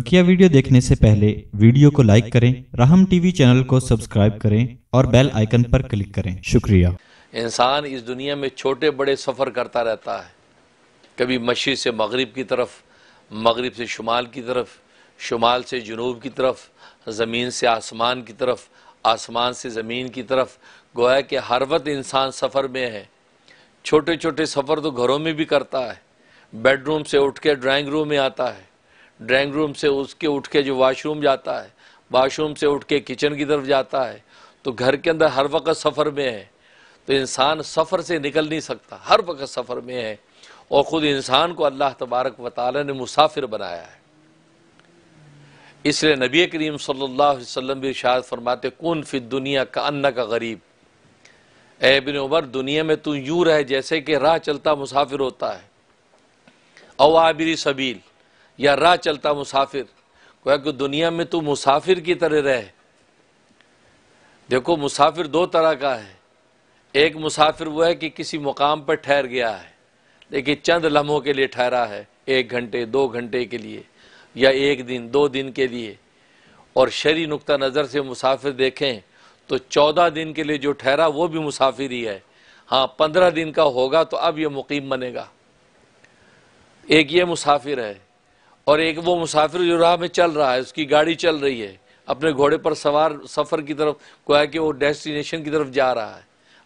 बकिया वीडियो देखने से पहले वीडियो को लाइक करें राहम टीवी चैनल को सब्सक्राइब करें और बेल आइकन पर क्लिक करें शुक्रिया इंसान इस दुनिया में छोटे बड़े सफ़र करता रहता है कभी मशीर से मगरब की तरफ मगरब से शुमाल की तरफ शुमाल से जुनूब की तरफ ज़मीन से आसमान की तरफ आसमान से ज़मीन की तरफ गोया कि हर वक्त इंसान सफ़र में है छोटे छोटे सफ़र तो घरों में भी करता है बेडरूम से उठ के ड्राइंग रूम में आता है ड्राइंग रूम से उसके उठ के जो वाशरूम जाता है वाशरूम से उठ के किचन की तरफ जाता है तो घर के अंदर हर वक्त सफ़र में है तो इंसान सफ़र से निकल नहीं सकता हर वक्त सफ़र में है और ख़ुद इंसान को अल्लाह तबारक वाली ने मुसाफिर बनाया है इसलिए नबी करीम सल्लल्लाहु अलैहि वसल्लम भी इशारत फरमाते कौन फिर दुनिया का अन्न का गरीब एबिन उमर दुनिया में तू यूँ रहे जैसे कि राह चलता मुसाफिर होता है अवाबिरी सबील या राह चलता मुसाफिर गोया कि दुनिया में तू मुसाफिर की तरह रहे देखो मुसाफिर दो तरह का है एक मुसाफिर वो है कि किसी मुकाम पर ठहर गया है लेकिन चंद लम्हों के लिए ठहरा है एक घंटे दो घंटे के लिए या एक दिन दो दिन के लिए और शरी नुक्ता नज़र से मुसाफिर देखें तो चौदह दिन के लिए जो ठहरा वो भी मुसाफिर ही है हाँ पंद्रह दिन का होगा तो अब ये मुकीम बनेगा एक ये मुसाफिर है और एक वो मुसाफिर जो राह में चल रहा है उसकी गाड़ी चल रही है अपने घोड़े पर सवार सफ़र की तरफ है कि वो डेस्टिनेशन की तरफ जा रहा है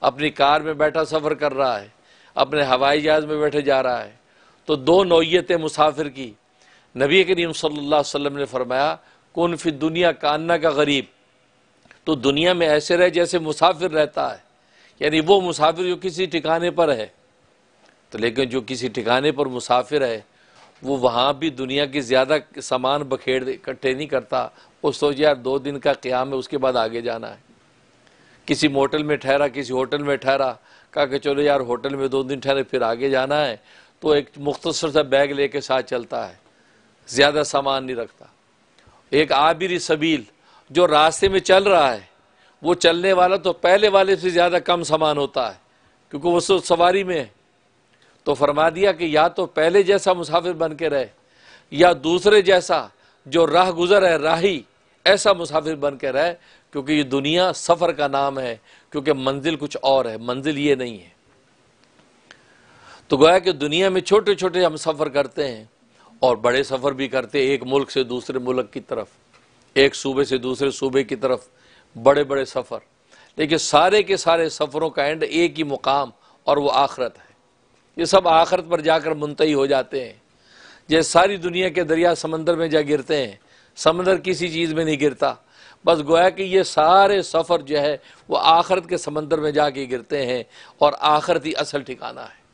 अपनी कार में बैठा सफ़र कर रहा है अपने हवाई जहाज़ में बैठे जा रहा है तो दो नोयतें मुसाफिर की नबी करीम सल्ला वसम ने फरमाया कौन फिर दुनिया कानना का गरीब तो दुनिया में ऐसे रहे जैसे मुसाफिर रहता है यानी वो मुसाफिर जो किसी ठिकाने पर है तो लेकिन जो किसी ठिकाने पर मुसाफिर है वो वहाँ भी दुनिया की ज़्यादा सामान बखेड़ इकट्ठे नहीं करता वो सोच यार दो दिन का क्याम है उसके बाद आगे जाना है किसी मोटल में ठहरा किसी होटल में ठहरा कहा कि चलो यार होटल में दो दिन ठहरे फिर आगे जाना है तो एक मुख्तसर सा बैग ले कर साथ चलता है ज़्यादा सामान नहीं रखता एक आबिरी सबील जो रास्ते में चल रहा है वो चलने वाला तो पहले वाले से ज़्यादा कम सामान होता है क्योंकि वो सवारी में है तो फरमा दिया कि या तो पहले जैसा मुसाफिर बन के रहे या दूसरे जैसा जो राह गुजर है राही ऐसा मुसाफिर बन के रहे क्योंकि ये दुनिया सफ़र का नाम है क्योंकि मंजिल कुछ और है मंजिल ये नहीं है तो गोया कि दुनिया में छोटे छोटे हम सफ़र करते हैं और बड़े सफ़र भी करते एक मुल्क से दूसरे मुल्क की तरफ एक सूबे से दूसरे सूबे की तरफ बड़े बड़े सफ़र लेकिन सारे के सारे सफ़रों का एंड एक ही मुकाम और वो आखरत है ये सब आखरत पर जाकर मुंतई हो जाते हैं जैसे सारी दुनिया के दरिया समंदर में जा गिरते हैं समंदर किसी चीज़ में नहीं गिरता बस गोया कि ये सारे सफ़र जो है वो आखरत के समंदर में जा के गिरते हैं और आखरत ही असल ठिकाना है